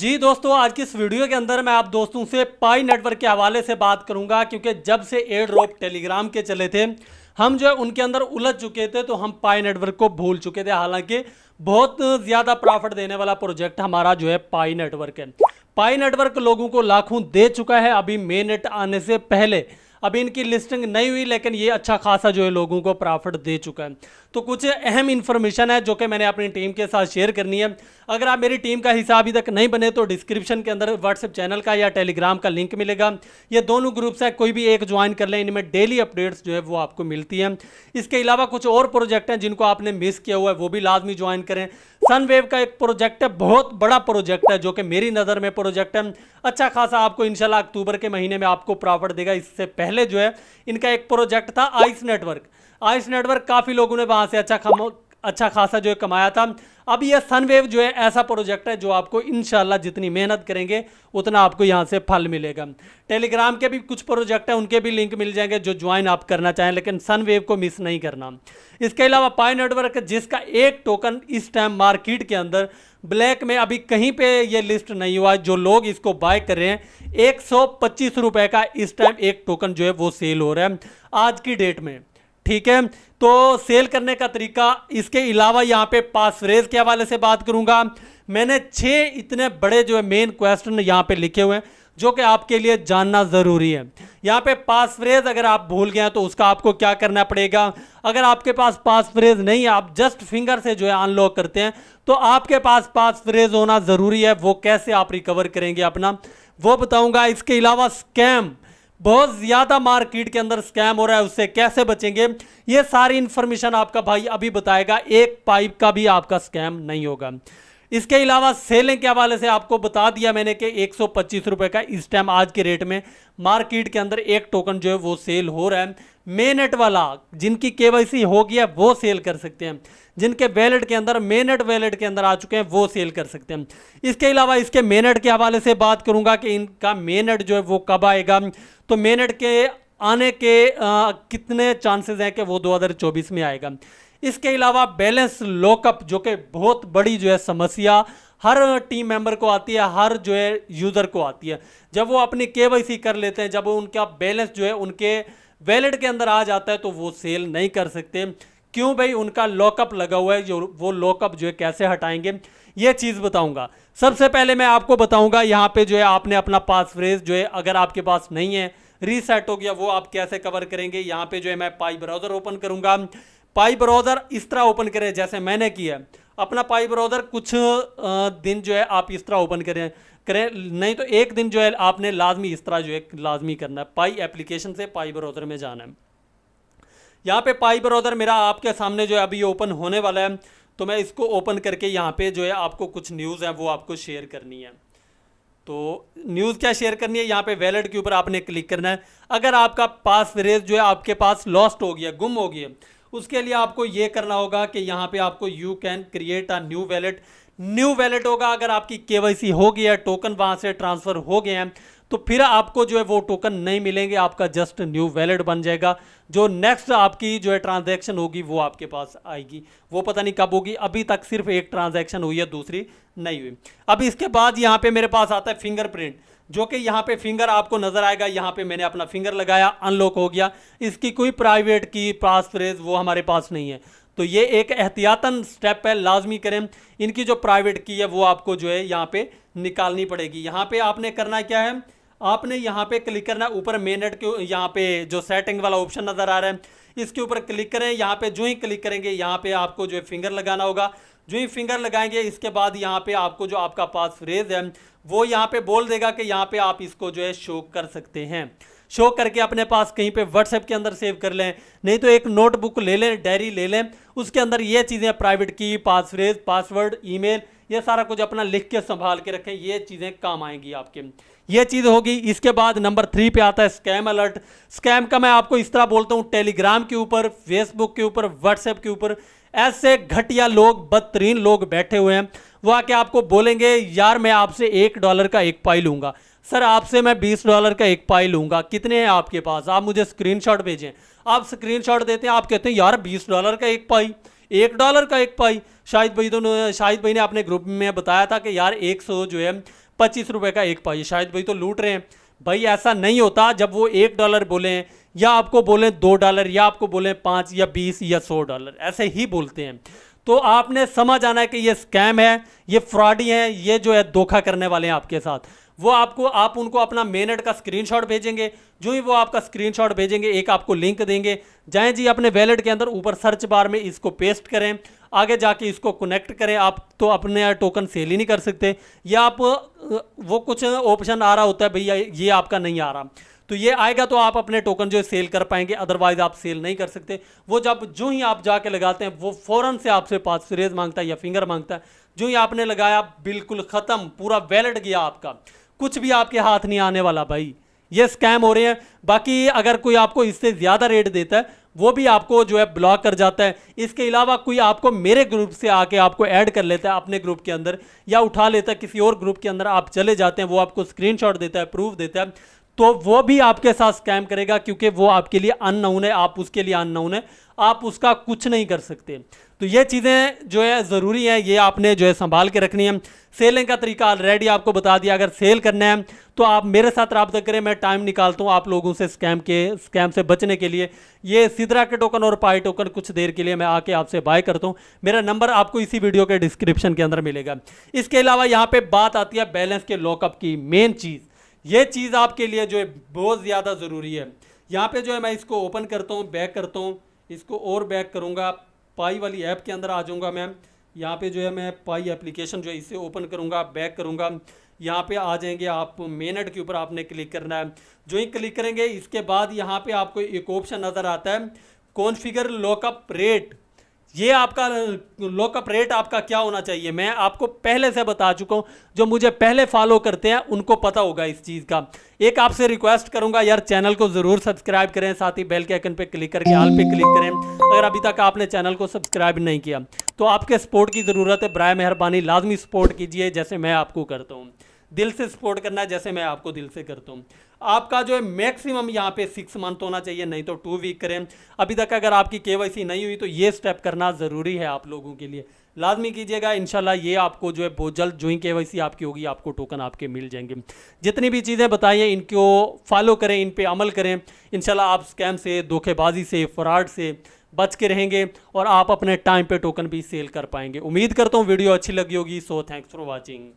जी दोस्तों आज की इस वीडियो के अंदर मैं आप दोस्तों से पाई नेटवर्क के हवाले से बात करूंगा क्योंकि जब से एयर ड्रॉप टेलीग्राम के चले थे हम जो है उनके अंदर उलझ चुके थे तो हम पाई नेटवर्क को भूल चुके थे हालांकि बहुत ज़्यादा प्रॉफिट देने वाला प्रोजेक्ट हमारा जो है पाई नेटवर्क है पाई नेटवर्क लोगों को लाखों दे चुका है अभी मे नेट आने से पहले अभी इनकी लिस्टिंग नहीं हुई लेकिन ये अच्छा खासा जो है लोगों को प्रॉफिट दे चुका है तो कुछ अहम इन्फॉर्मेशन है जो कि मैंने अपनी टीम के साथ शेयर करनी है अगर आप मेरी टीम का हिस्सा अभी तक नहीं बने तो डिस्क्रिप्शन के अंदर व्हाट्सएप चैनल का या टेलीग्राम का लिंक मिलेगा ये दोनों ग्रुप्स है कोई भी एक ज्वाइन कर लें इनमें डेली अपडेट्स जो है वो आपको मिलती हैं इसके अलावा कुछ और प्रोजेक्ट हैं जिनको आपने मिस किया हुआ है वो भी लाजमी ज्वाइन करें सनवेव का एक प्रोजेक्ट है बहुत बड़ा प्रोजेक्ट है जो कि मेरी नज़र में प्रोजेक्ट है अच्छा खासा आपको इंशाल्लाह अक्टूबर के महीने में आपको प्रॉफिट देगा इससे पहले जो है इनका एक प्रोजेक्ट था आइस नेटवर्क आइस नेटवर्क काफ़ी लोगों ने वहाँ से अच्छा अच्छा खासा जो है कमाया था अब यह सनवेव जो है ऐसा प्रोजेक्ट है जो आपको इन जितनी मेहनत करेंगे उतना आपको यहाँ से फल मिलेगा टेलीग्राम के भी कुछ प्रोजेक्ट हैं उनके भी लिंक मिल जाएंगे जो ज्वाइन आप करना चाहें लेकिन सनवेव को मिस नहीं करना इसके अलावा पाई नेटवर्क जिसका एक टोकन इस टाइम मार्किट के अंदर ब्लैक में अभी कहीं पे ये लिस्ट नहीं हुआ जो लोग इसको बाय कर रहे हैं एक सौ का इस टाइम एक टोकन जो है वो सेल हो रहा है आज की डेट में ठीक है तो सेल करने का तरीका इसके अलावा यहाँ पे पास फ्रेज के हवाले से बात करूँगा मैंने छः इतने बड़े जो है मेन क्वेश्चन यहाँ पे लिखे हुए हैं जो कि आपके लिए जानना ज़रूरी है यहाँ पे पास फ्रेज अगर आप भूल गए हैं तो उसका आपको क्या करना पड़ेगा अगर आपके पास पास फ्रेज नहीं है आप जस्ट फिंगर से जो है अनलॉक करते हैं तो आपके पास पास फ्रेज होना ज़रूरी है वो कैसे आप रिकवर करेंगे अपना वो बताऊँगा इसके अलावा स्कैम बहुत ज़्यादा मार्केट के अंदर स्कैम हो रहा है उससे कैसे बचेंगे ये सारी इंफॉर्मेशन आपका भाई अभी बताएगा एक पाइप का भी आपका स्कैम नहीं होगा इसके अलावा सेलिंग के हवाले से आपको बता दिया मैंने कि एक सौ का इस टाइम आज के रेट में मार्केट के अंदर एक टोकन जो है वो सेल हो रहा है मेनेट वाला जिनकी केवाईसी हो गया वो सेल कर सकते हैं जिनके वैलेट के अंदर मेनेट वैलेट के अंदर आ चुके हैं वो सेल कर सकते हैं इसके अलावा इसके मेनेट के हवाले से बात करूंगा कि इनका मेनेट जो है वो कब आएगा तो मेनेट के आने के आ, कितने चांसेस हैं कि वो 2024 में आएगा इसके अलावा बैलेंस लॉकअप जो कि बहुत बड़ी जो है समस्या हर टीम मेंबर को आती है हर जो है यूज़र को आती है जब वो अपनी के कर लेते हैं जब उनका बैलेंस जो है उनके वैलेट के अंदर आ जाता है तो वो सेल नहीं कर सकते क्यों भाई उनका लॉकअप लगा हुआ है जो वो लॉकअप जो है कैसे हटाएंगे ये चीज़ बताऊंगा सबसे पहले मैं आपको बताऊंगा यहाँ पे जो है आपने अपना पासवर्ड जो है अगर आपके पास नहीं है रीसेट हो गया वो आप कैसे कवर करेंगे यहाँ पे जो है मैं पाई ब्राउज़र ओपन करूँगा पाई ब्राउज़र इस तरह ओपन करें जैसे मैंने किया अपना पाई ब्राउज़र कुछ दिन जो है आप इस तरह ओपन करें करें नहीं तो एक दिन जो है आपने लाजमी इस तरह जो है लाजमी करना है पाई एप्लीकेशन से पाई ब्राउज़र में जाना है यहाँ पे पाई ब्राउज़र मेरा आपके सामने जो है अभी ओपन होने वाला है तो मैं इसको ओपन करके यहाँ पे जो है आपको कुछ न्यूज़ है वो आपको शेयर करनी है तो न्यूज़ क्या शेयर करनी है यहाँ पे वैलेट के ऊपर आपने क्लिक करना है अगर आपका पास रेस जो है आपके पास लॉस्ट हो गया गुम हो गया उसके लिए आपको ये करना होगा कि यहाँ पे आपको you can create a new wallet new wallet होगा अगर आपकी केवाईसी हो गई है टोकन वहाँ से ट्रांसफ़र हो गए हैं तो फिर आपको जो है वो टोकन नहीं मिलेंगे आपका जस्ट न्यू वैलेट बन जाएगा जो नेक्स्ट आपकी जो है ट्रांजैक्शन होगी वो आपके पास आएगी वो पता नहीं कब होगी अभी तक सिर्फ एक ट्रांजैक्शन हुई है दूसरी नहीं हुई अब इसके बाद यहाँ पे मेरे पास आता है फिंगरप्रिंट जो कि यहाँ पे फिंगर आपको नज़र आएगा यहाँ पे मैंने अपना फिंगर लगाया अनलॉक हो गया इसकी कोई प्राइवेट की पास फ्रेज वो हमारे पास नहीं है तो ये एक एहतियातन स्टेप है लाजमी करें इनकी जो प्राइवेट की है वो आपको जो है यहाँ पे निकालनी पड़ेगी यहाँ पे आपने करना क्या है आपने यहाँ पे क्लिक करना है ऊपर मेनट के यहाँ पे जो सेटिंग वाला ऑप्शन नज़र आ रहा है इसके ऊपर क्लिक करें यहाँ पे जो ही क्लिक करेंगे यहाँ पे आपको जो है फिंगर लगाना होगा जो ही फिंगर लगाएंगे इसके बाद यहाँ पे आपको जो आपका पास फ्रेज है वो यहाँ पे बोल देगा कि यहाँ पे आप इसको जो है शो कर सकते हैं शो करके अपने पास कहीं पे व्हाट्सएप के अंदर सेव कर लें नहीं तो एक नोटबुक ले लें डायरी ले लें उसके अंदर ये चीज़ें प्राइवेट की पासफ्रेज पासवर्ड ईमेल ये सारा कुछ अपना लिख के संभाल के रखें ये चीज़ें काम आएंगी आपके ये चीज़ होगी इसके बाद नंबर थ्री पे आता है स्कैम अलर्ट स्कैम का मैं आपको इस तरह बोलता हूँ टेलीग्राम के ऊपर फेसबुक के ऊपर व्हाट्सएप के ऊपर ऐसे घटिया लोग बदतरीन लोग बैठे हुए हैं वह आके आपको बोलेंगे यार मैं आपसे एक डॉलर का एक पाई लूँगा सर आपसे मैं बीस डॉलर का एक पाई लूँगा कितने हैं आपके पास आप मुझे स्क्रीनशॉट भेजें आप स्क्रीनशॉट देते हैं आप कहते हैं यार बीस डॉलर का एक पाई एक डॉलर का एक पाई शाहिद भाई तो शाहिद भाई ने अपने ग्रुप में बताया था कि यार एक सौ जो है पच्चीस रुपये का एक पाई शाहिद भाई तो लूट रहे हैं भाई ऐसा नहीं होता जब वो एक डॉलर बोले या आपको बोलें दो डॉलर या आपको बोलें पाँच या बीस या सौ डॉलर ऐसे ही बोलते हैं तो आपने समझ आना है कि ये स्कैम है ये फ्रॉडी है ये जो है धोखा करने वाले हैं आपके साथ वो आपको आप उनको अपना मेनट का स्क्रीनशॉट भेजेंगे जो ही वो आपका स्क्रीनशॉट भेजेंगे एक आपको लिंक देंगे जाएं जी अपने वैलेट के अंदर ऊपर सर्च बार में इसको पेस्ट करें आगे जाके इसको कनेक्ट करें आप तो अपने टोकन सेल ही नहीं कर सकते या आप वो कुछ ऑप्शन आ रहा होता है भैया ये आपका नहीं आ रहा तो ये आएगा तो आप अपने टोकन जो है सेल कर पाएंगे अदरवाइज आप सेल नहीं कर सकते वो जब जो ही आप जाके लगाते हैं वो फ़ौरन से आपसे पास सीरेज मांगता है या फिंगर मांगता है जो ही आपने लगाया बिल्कुल ख़त्म पूरा वैलड गया आपका कुछ भी आपके हाथ नहीं आने वाला भाई ये स्कैम हो रहे हैं बाकी अगर कोई आपको इससे ज़्यादा रेट देता है वो भी आपको जो है ब्लॉक कर जाता है इसके अलावा कोई आपको मेरे ग्रुप से आके आपको ऐड कर लेता है अपने ग्रुप के अंदर या उठा लेता है किसी और ग्रुप के अंदर आप चले जाते हैं वो आपको स्क्रीनशॉट देता है प्रूफ देता है तो वो भी आपके साथ स्कैम करेगा क्योंकि वो आपके लिए अननाउन है आप उसके लिए अननाउन है आप उसका कुछ नहीं कर सकते तो ये चीज़ें जो है ज़रूरी है ये आपने जो है संभाल के रखनी है सेलिंग का तरीका ऑलरेडी आपको बता दिया अगर सेल करना है तो आप मेरे साथ रबता करें मैं टाइम निकालता हूँ आप लोगों से स्कैम के स्कैम से बचने के लिए ये सिदरा के टोकन और पाई टोकन कुछ देर के लिए मैं आके आपसे बाय करता हूँ मेरा नंबर आपको इसी वीडियो के डिस्क्रिप्शन के अंदर मिलेगा इसके अलावा यहाँ पर बात आती है बैलेंस के लॉकअप की मेन चीज़ ये चीज़ आपके लिए जो है बहुत ज़्यादा ज़रूरी है यहाँ पे जो है मैं इसको ओपन करता हूँ बैक करता हूँ इसको और बैक करूँगा पाई वाली ऐप के अंदर आ जाऊँगा मैं यहाँ पे जो है मैं पाई एप्लीकेशन जो है इसे ओपन करूँगा बैक करूँगा यहाँ पे आ जाएंगे आप मेनट के ऊपर आपने क्लिक करना है जो ही क्लिक करेंगे इसके बाद यहाँ पर आपको एक ऑप्शन नज़र आता है कॉन्फ़िगर लॉकअप रेट ये आपका लॉकअप रेट आपका क्या होना चाहिए मैं आपको पहले से बता चुका हूँ जो मुझे पहले फॉलो करते हैं उनको पता होगा इस चीज़ का एक आपसे रिक्वेस्ट करूंगा यार चैनल को ज़रूर सब्सक्राइब करें साथ ही बेल के आइकन पे क्लिक करके आल पे क्लिक करें अगर अभी तक आपने चैनल को सब्सक्राइब नहीं किया तो आपके सपोर्ट की ज़रूरत है बर मेहरबानी लाजमी सपोर्ट कीजिए जैसे मैं आपको करता हूँ दिल से सपोर्ट करना है जैसे मैं आपको दिल से करता हूँ आपका जो है मैक्सिमम यहाँ पे सिक्स मंथ होना चाहिए नहीं तो टू वीक करें अभी तक अगर आपकी के नहीं हुई तो ये स्टेप करना ज़रूरी है आप लोगों के लिए लाजमी कीजिएगा इनशाला ये आपको जो है बहुत जल्द जो ही के आपकी होगी आपको टोकन आपके मिल जाएंगे जितनी भी चीज़ें बताइए इनको फॉलो करें इन पर अमल करें इनशाला आप स्कैम से धोखेबाजी से फ्रॉड से बच के रहेंगे और आप अपने टाइम पे टोकन भी सेल कर पाएंगे उम्मीद करता हूँ वीडियो अच्छी लगी होगी सो थैंक्स फॉर वाचिंग